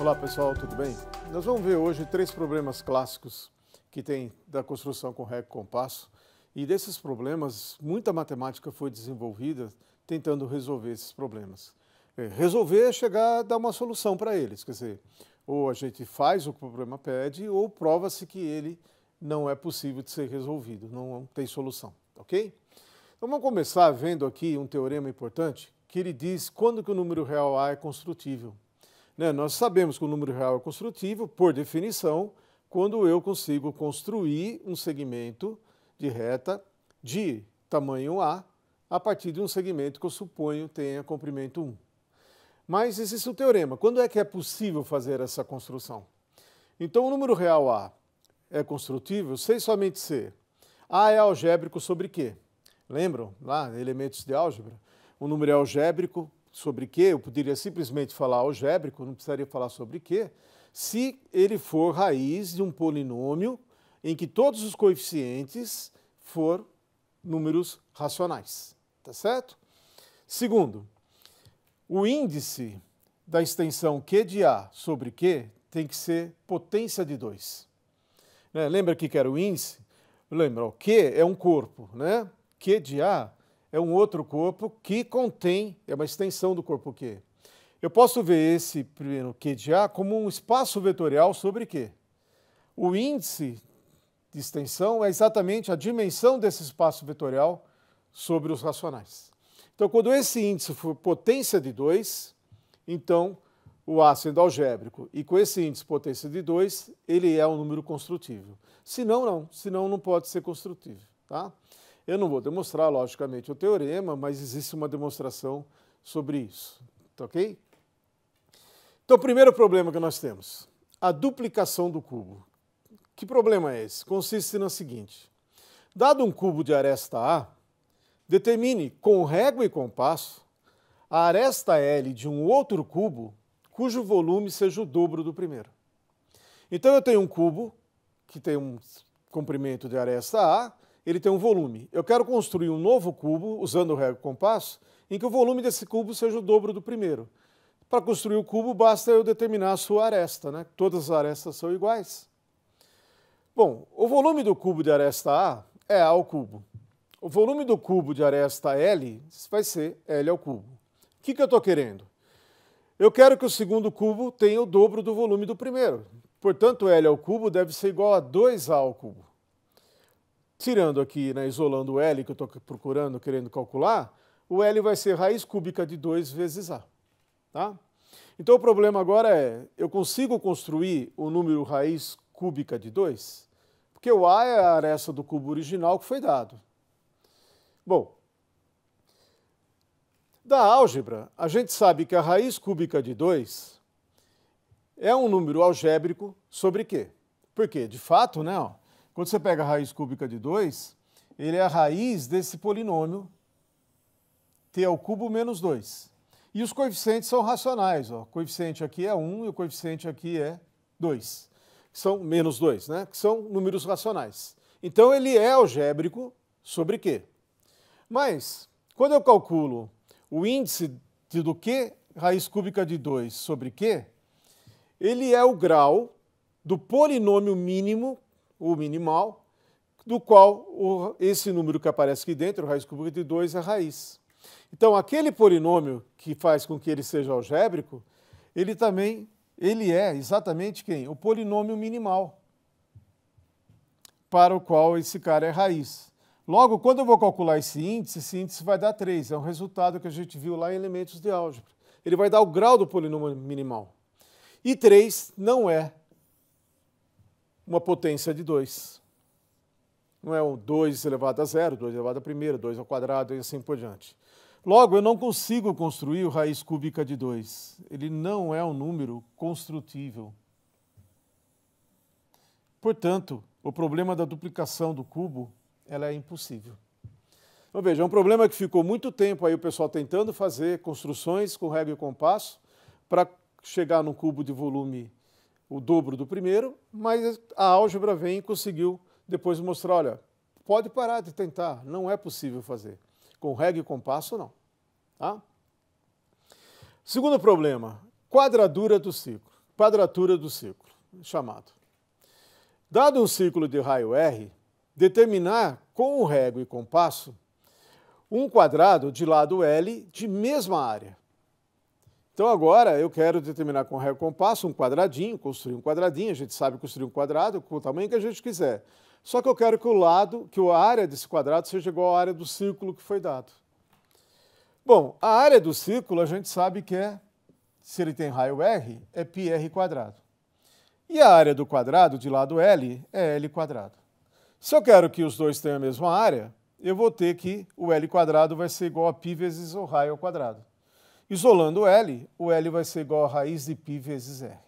Olá pessoal, tudo bem? Nós vamos ver hoje três problemas clássicos que tem da construção com régua e compasso. E desses problemas, muita matemática foi desenvolvida tentando resolver esses problemas. É, resolver é chegar a dar uma solução para eles, quer dizer, ou a gente faz o que o problema pede, ou prova-se que ele não é possível de ser resolvido, não tem solução, ok? Então vamos começar vendo aqui um teorema importante que ele diz quando que o número real A é construtível. Né? Nós sabemos que o número real é construtivo, por definição, quando eu consigo construir um segmento de reta de tamanho A a partir de um segmento que eu suponho tenha comprimento 1. Mas existe o teorema. Quando é que é possível fazer essa construção? Então, o número real A é construtível sem somente ser. A é algébrico sobre quê? Lembram lá, elementos de álgebra? O número é algébrico sobre Q, eu poderia simplesmente falar algébrico, não precisaria falar sobre Q, se ele for raiz de um polinômio em que todos os coeficientes for números racionais, tá certo? Segundo, o índice da extensão Q de A sobre Q tem que ser potência de 2. Né? Lembra que era o índice? Lembra, o Q é um corpo, né? Q de A é um outro corpo que contém, é uma extensão do corpo Q. Eu posso ver esse primeiro Q de A como um espaço vetorial sobre Q. O índice de extensão é exatamente a dimensão desse espaço vetorial sobre os racionais. Então, quando esse índice for potência de 2, então o A sendo algébrico e com esse índice potência de 2, ele é um número construtível. Se não, não. Se não, não pode ser construtível. Tá? Eu não vou demonstrar, logicamente, o teorema, mas existe uma demonstração sobre isso. Tá ok? Então, o primeiro problema que nós temos, a duplicação do cubo. Que problema é esse? Consiste na seguinte: dado um cubo de aresta A, determine com régua e compasso a aresta L de um outro cubo cujo volume seja o dobro do primeiro. Então eu tenho um cubo que tem um comprimento de aresta A, ele tem um volume. Eu quero construir um novo cubo, usando o rego compasso, em que o volume desse cubo seja o dobro do primeiro. Para construir o cubo, basta eu determinar a sua aresta, né? Todas as arestas são iguais. Bom, o volume do cubo de aresta A é A ao cubo. O volume do cubo de aresta L vai ser L ao cubo. O que, que eu estou querendo? Eu quero que o segundo cubo tenha o dobro do volume do primeiro. Portanto, L ao cubo deve ser igual a 2A ao cubo. Tirando aqui, né, isolando o L, que eu estou procurando, querendo calcular, o L vai ser raiz cúbica de 2 vezes A. Tá? Então o problema agora é, eu consigo construir o número raiz cúbica de 2? Porque o A é a aresta do cubo original que foi dado. Bom, da álgebra, a gente sabe que a raiz cúbica de 2 é um número algébrico sobre quê? Porque, de fato, né, ó, quando você pega a raiz cúbica de 2, ele é a raiz desse polinômio t ao cubo menos 2. E os coeficientes são racionais. Ó. O coeficiente aqui é 1 e o coeficiente aqui é 2. são menos 2, né? que são números racionais. Então ele é algébrico sobre quê? Mas, quando eu calculo o índice de, do Q, raiz cúbica de 2 sobre Q, ele é o grau do polinômio mínimo o minimal, do qual o, esse número que aparece aqui dentro, raiz cúbica de 2, é raiz. Então, aquele polinômio que faz com que ele seja algébrico, ele também ele é exatamente quem? O polinômio minimal, para o qual esse cara é raiz. Logo, quando eu vou calcular esse índice, esse índice vai dar 3. É um resultado que a gente viu lá em elementos de álgebra. Ele vai dar o grau do polinômio minimal. E 3 não é uma potência de 2. Não é o 2 elevado a zero, 2 elevado a primeira, 2 ao quadrado e assim por diante. Logo, eu não consigo construir o raiz cúbica de 2. Ele não é um número construtível. Portanto, o problema da duplicação do cubo ela é impossível. Então veja, é um problema que ficou muito tempo aí o pessoal tentando fazer construções com régua e compasso para chegar num cubo de volume o dobro do primeiro, mas a álgebra vem e conseguiu depois mostrar, olha, pode parar de tentar, não é possível fazer. Com regra e compasso, não. Tá? Segundo problema, quadratura do ciclo. Quadratura do ciclo, chamado. Dado um ciclo de raio R, determinar com régua e compasso um quadrado de lado L de mesma área, então agora eu quero determinar com raio compasso um quadradinho, construir um quadradinho, a gente sabe construir um quadrado com o tamanho que a gente quiser. Só que eu quero que o lado, que a área desse quadrado seja igual à área do círculo que foi dado. Bom, a área do círculo a gente sabe que é, se ele tem raio R, é πr quadrado. E a área do quadrado de lado L é L quadrado. Se eu quero que os dois tenham a mesma área, eu vou ter que o L quadrado vai ser igual a π vezes o raio ao quadrado. Isolando o L, o L vai ser igual a raiz de π vezes R.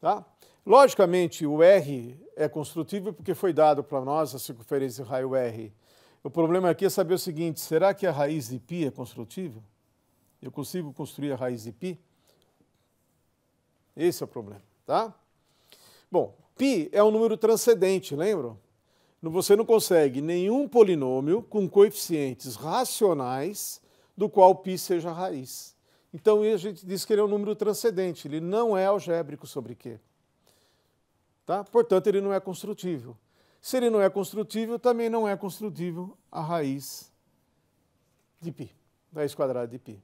Tá? Logicamente, o R é construtível porque foi dado para nós a circunferência de raio R. O problema aqui é saber o seguinte, será que a raiz de π é construtível? Eu consigo construir a raiz de π? Esse é o problema, tá? Bom, π é um número transcendente, lembram? Você não consegue nenhum polinômio com coeficientes racionais do qual π seja a raiz. Então a gente diz que ele é um número transcendente, ele não é algébrico sobre Q. Tá? Portanto, ele não é construtível. Se ele não é construtível, também não é construtível a raiz de π, raiz quadrada de π.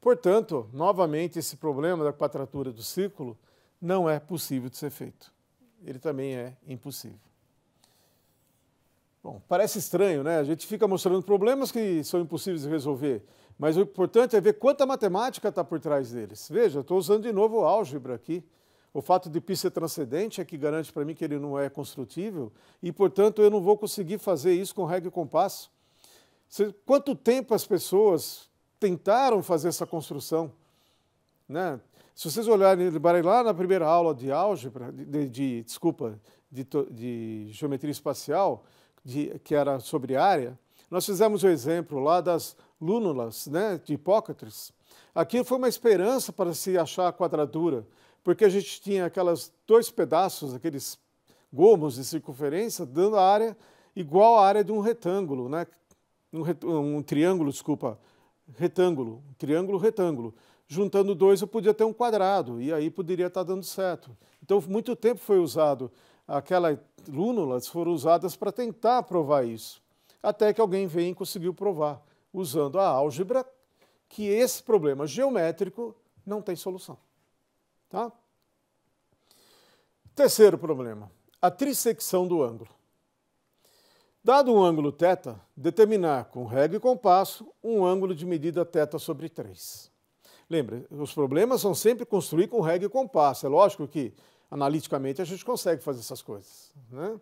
Portanto, novamente, esse problema da quadratura do círculo não é possível de ser feito. Ele também é impossível. Bom, parece estranho, né? A gente fica mostrando problemas que são impossíveis de resolver. Mas o importante é ver quanta matemática está por trás deles. Veja, estou usando de novo álgebra aqui. O fato de π ser transcendente é que garante para mim que ele não é construtível e, portanto, eu não vou conseguir fazer isso com regra e compasso. Quanto tempo as pessoas tentaram fazer essa construção? Né? Se vocês olharem lá na primeira aula de álgebra, de, de desculpa, de, de, geometria espacial, de, que era sobre área, nós fizemos o exemplo lá das lúnulas, né, de Hipócrates, aquilo foi uma esperança para se achar a quadratura, porque a gente tinha aqueles dois pedaços, aqueles gomos de circunferência, dando a área igual à área de um retângulo, né? um, ret... um triângulo, desculpa, retângulo, triângulo, retângulo. Juntando dois eu podia ter um quadrado, e aí poderia estar tá dando certo. Então, muito tempo foi usado, aquelas lúnulas foram usadas para tentar provar isso, até que alguém veio e conseguiu provar usando a álgebra, que esse problema geométrico não tem solução. Tá? Terceiro problema, a trissecção do ângulo. Dado um ângulo θ, determinar com régua e compasso um ângulo de medida θ sobre 3. Lembre, os problemas são sempre construir com régua e compasso. É lógico que, analiticamente, a gente consegue fazer essas coisas. Né?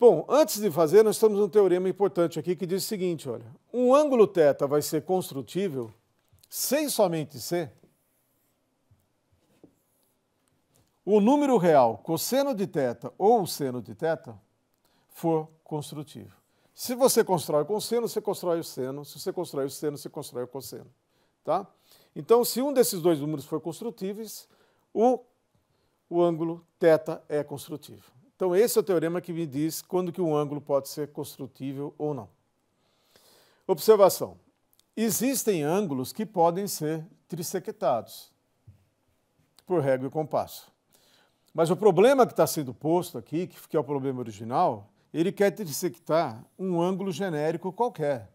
Bom, antes de fazer, nós temos um teorema importante aqui que diz o seguinte, olha, um ângulo θ vai ser construtível sem somente ser o número real cosseno de θ ou seno de θ for construtível. Se você constrói o cosseno, você constrói o seno. Se você constrói o seno, você constrói o cosseno. Tá? Então, se um desses dois números for construtíveis, o, o ângulo θ é construtível. Então, esse é o teorema que me diz quando que um ângulo pode ser construtível ou não. Observação. Existem ângulos que podem ser trissectados por régua e compasso. Mas o problema que está sendo posto aqui, que é o problema original, ele quer trissectar um ângulo genérico qualquer.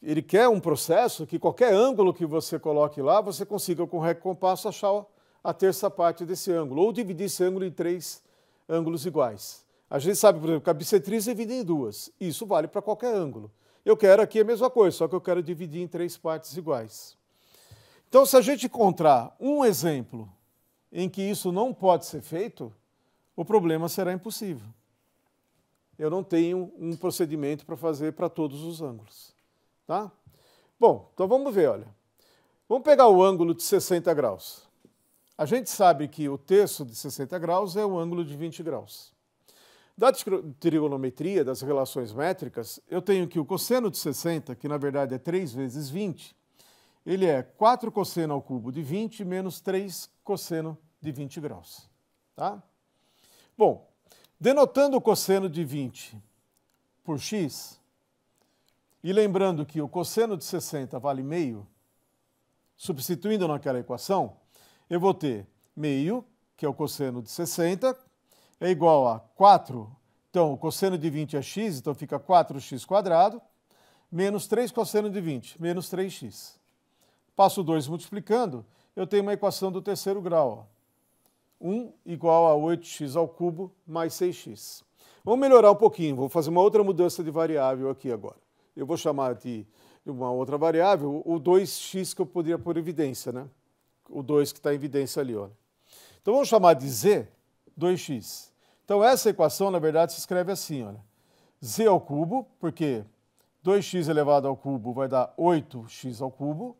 Ele quer um processo que qualquer ângulo que você coloque lá, você consiga com régua e compasso achar a terça parte desse ângulo, ou dividir esse ângulo em três ângulos iguais. A gente sabe, por exemplo, que a bissetriz é divide em duas. Isso vale para qualquer ângulo. Eu quero aqui a mesma coisa, só que eu quero dividir em três partes iguais. Então, se a gente encontrar um exemplo em que isso não pode ser feito, o problema será impossível. Eu não tenho um procedimento para fazer para todos os ângulos. Tá? Bom, então vamos ver, olha. Vamos pegar o ângulo de 60 graus. A gente sabe que o terço de 60 graus é o ângulo de 20 graus. Da trigonometria, das relações métricas, eu tenho que o cosseno de 60, que na verdade é 3 vezes 20, ele é 4 cosseno ao cubo de 20 menos 3 cosseno de 20 graus. Tá? Bom, denotando o cosseno de 20 por x, e lembrando que o cosseno de 60 vale meio, substituindo naquela equação, eu vou ter meio, que é o cosseno de 60, é igual a 4. Então, o cosseno de 20 é x, então fica 4 x quadrado, menos 3 cosseno de 20, menos 3x. Passo 2 multiplicando, eu tenho uma equação do terceiro grau. Ó. 1 igual a 8x ao cubo mais 6x. Vamos melhorar um pouquinho, vou fazer uma outra mudança de variável aqui agora. Eu vou chamar de uma outra variável o 2x que eu poderia por evidência, né? o 2 que está em evidência ali. Olha. Então vamos chamar de z 2x. Então essa equação, na verdade, se escreve assim, olha. z ao cubo, porque 2x elevado ao cubo vai dar 8x ao cubo,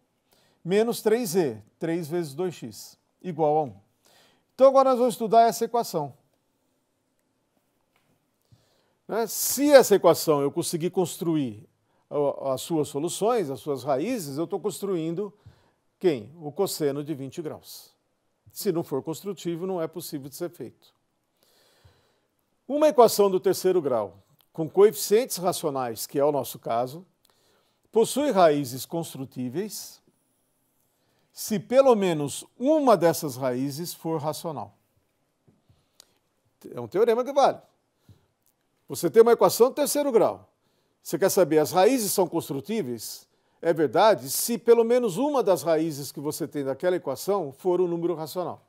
menos 3z, 3 vezes 2x, igual a 1. Então agora nós vamos estudar essa equação. Né? Se essa equação eu conseguir construir as suas soluções, as suas raízes, eu estou construindo quem? O cosseno de 20 graus. Se não for construtivo, não é possível de ser feito. Uma equação do terceiro grau com coeficientes racionais, que é o nosso caso, possui raízes construtíveis se pelo menos uma dessas raízes for racional. É um teorema que vale. Você tem uma equação do terceiro grau. Você quer saber, as raízes são construtíveis? é verdade se pelo menos uma das raízes que você tem daquela equação for um número racional.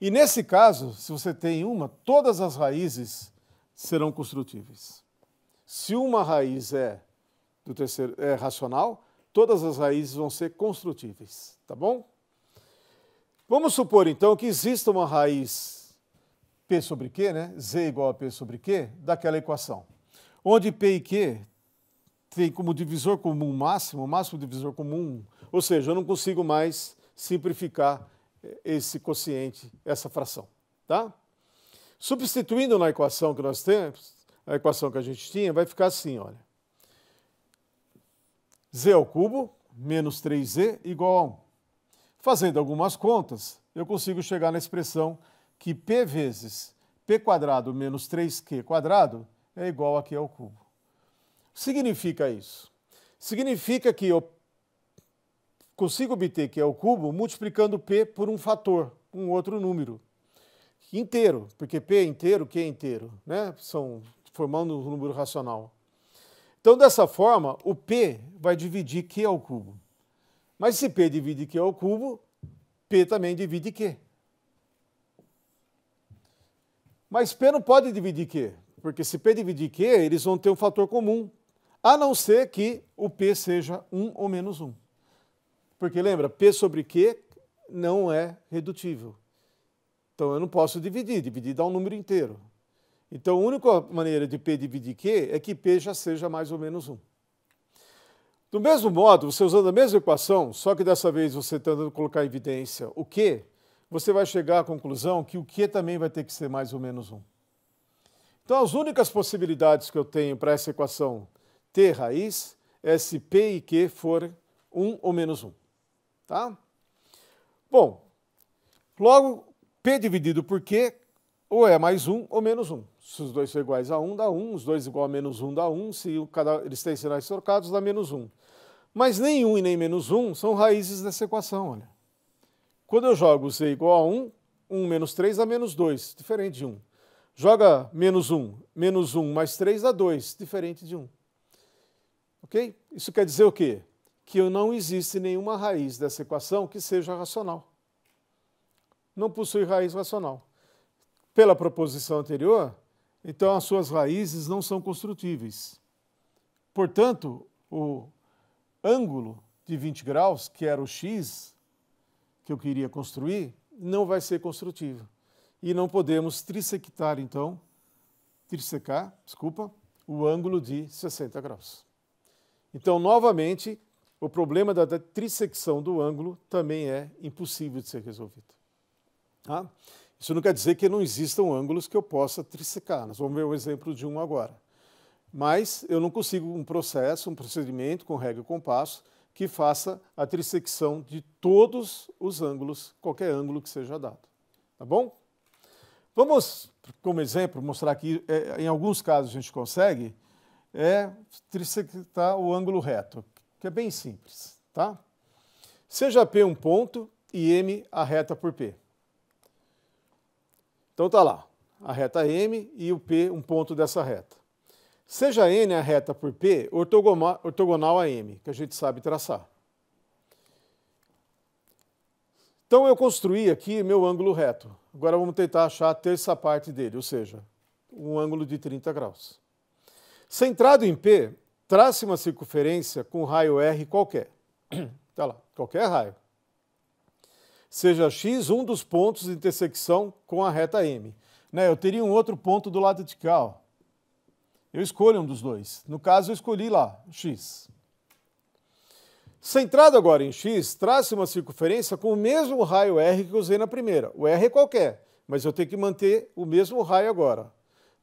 E nesse caso, se você tem uma, todas as raízes serão construtíveis. Se uma raiz é do terceiro é racional, todas as raízes vão ser construtíveis, tá bom? Vamos supor então que exista uma raiz p sobre q, né? z igual a p sobre q daquela equação, onde p e q tem como divisor comum máximo, o máximo divisor comum, ou seja, eu não consigo mais simplificar eh, esse quociente, essa fração, tá? Substituindo na equação que nós temos, a equação que a gente tinha, vai ficar assim, olha. z ao cubo menos 3z igual a 1. Fazendo algumas contas, eu consigo chegar na expressão que p vezes p quadrado menos 3q quadrado é igual a q ao cubo significa isso? Significa que eu consigo obter que é o cubo multiplicando p por um fator, um outro número inteiro, porque p é inteiro, q é inteiro, né? São formando um número racional. Então, dessa forma, o p vai dividir q ao cubo. Mas se p divide q ao cubo, p também divide q. Mas p não pode dividir q, porque se p dividir q, eles vão ter um fator comum, a não ser que o P seja 1 ou menos 1. Porque lembra, P sobre Q não é redutível. Então eu não posso dividir, dividir dá um número inteiro. Então a única maneira de P dividir Q é que P já seja mais ou menos 1. Do mesmo modo, você usando a mesma equação, só que dessa vez você tentando colocar em evidência o Q, você vai chegar à conclusão que o Q também vai ter que ser mais ou menos 1. Então as únicas possibilidades que eu tenho para essa equação T raiz, S, P e Q for 1 ou menos 1. Tá? Bom, logo, P dividido por Q ou é mais 1 ou menos 1. Se os dois são iguais a 1, dá 1. Os dois igual a menos 1, dá 1. Se cada, eles têm sinais trocados, dá menos 1. Mas nem 1 e nem menos 1 são raízes dessa equação, olha. Quando eu jogo z igual a 1, 1 menos 3 dá menos 2, diferente de 1. Joga menos 1, menos 1 mais 3 dá 2, diferente de 1. Ok? Isso quer dizer o quê? Que não existe nenhuma raiz dessa equação que seja racional. Não possui raiz racional. Pela proposição anterior, então as suas raízes não são construtíveis. Portanto, o ângulo de 20 graus, que era o x que eu queria construir, não vai ser construtivo. E não podemos trissectar, então, trissecar, desculpa, o ângulo de 60 graus. Então, novamente, o problema da, trissecção do ângulo também é impossível de ser resolvido. Tá? Isso não quer dizer que não existam ângulos que eu possa trissecar. Nós vamos ver o exemplo de um agora. Mas eu não consigo um processo, um procedimento com regra e compasso que faça a trissecção de todos os ângulos, qualquer ângulo que seja dado. Tá bom? Vamos, como exemplo, mostrar que é, em alguns casos a gente consegue, é trissectar tá o ângulo reto, que é bem simples, tá? Seja P um ponto e M a reta por P. Então tá lá, a reta M e o P um ponto dessa reta. Seja N a reta por P ortogonal a M, que a gente sabe traçar. Então eu construí aqui meu ângulo reto. Agora vamos tentar achar a terça parte dele, ou seja, um ângulo de 30 graus. Centrado em P, trace uma circunferência com raio R qualquer. Tá lá, qualquer raio. Seja X um dos pontos de intersecção com a reta M. Né, eu teria um outro ponto do lado de cá. Ó. Eu escolho um dos dois. No caso, eu escolhi lá, X. Centrado agora em X, trace uma circunferência com o mesmo raio R que eu usei na primeira. O R é qualquer, mas eu tenho que manter o mesmo raio agora.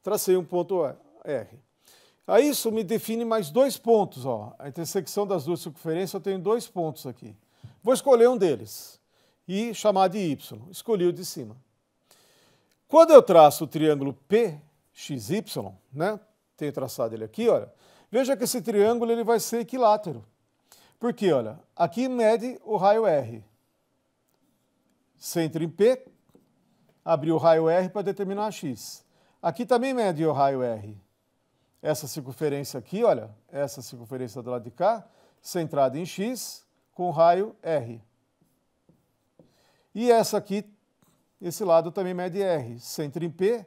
Tracei um ponto R. A isso me define mais dois pontos. Ó. A intersecção das duas circunferências, eu tenho dois pontos aqui. Vou escolher um deles e chamar de Y. Escolhi o de cima. Quando eu traço o triângulo PXY, né? tenho traçado ele aqui, olha, veja que esse triângulo ele vai ser equilátero. Porque, olha, aqui mede o raio R. Centro em P, abri o raio R para determinar x. Aqui também mede o raio R essa circunferência aqui, olha, essa circunferência do lado de cá, centrada em X com raio R. E essa aqui, esse lado também mede R, centro em P,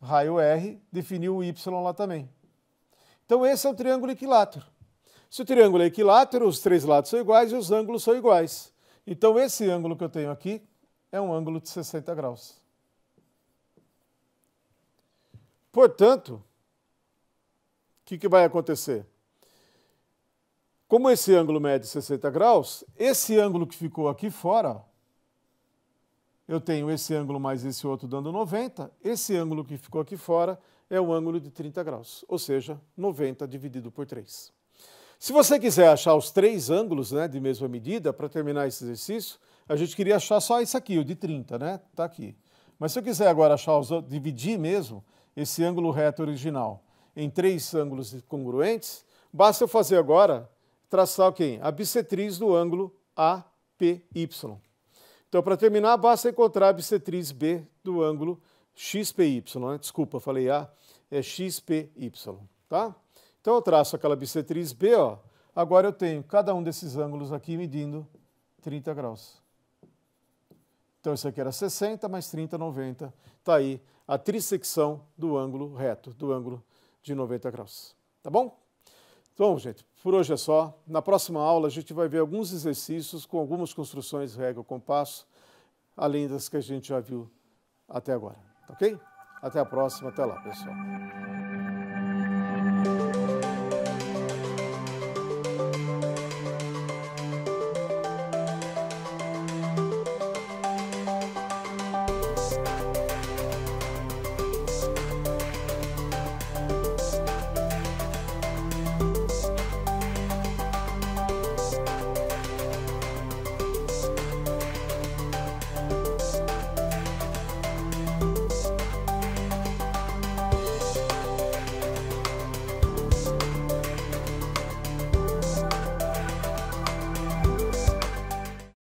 raio R, definiu o Y lá também. Então esse é o triângulo equilátero. Se o triângulo é equilátero, os três lados são iguais e os ângulos são iguais. Então esse ângulo que eu tenho aqui é um ângulo de 60 graus. Portanto, que, que vai acontecer? Como esse ângulo mede 60 graus, esse ângulo que ficou aqui fora, eu tenho esse ângulo mais esse outro dando 90, esse ângulo que ficou aqui fora é o ângulo de 30 graus, ou seja, 90 dividido por 3. Se você quiser achar os três ângulos né, de mesma medida, para terminar esse exercício, a gente queria achar só esse aqui, o de 30, né? Está aqui. Mas se eu quiser agora achar os dividir mesmo esse ângulo reto original em três ângulos congruentes, basta eu fazer agora, traçar quem? A bissetriz do ângulo APY. Então, para terminar, basta encontrar a bissetriz B do ângulo XPY. Né? Desculpa, falei A, é XPY. Tá? Então, eu traço aquela bissetriz B. Ó. Agora eu tenho cada um desses ângulos aqui medindo 30 graus. Então, isso aqui era 60, mais 30, 90. Está aí a trissecção do ângulo reto, do ângulo reto de 90 graus. Tá bom? Então, gente, por hoje é só. Na próxima aula a gente vai ver alguns exercícios com algumas construções régua compasso, além das que a gente já viu até agora. Ok? Até a próxima, até lá, pessoal.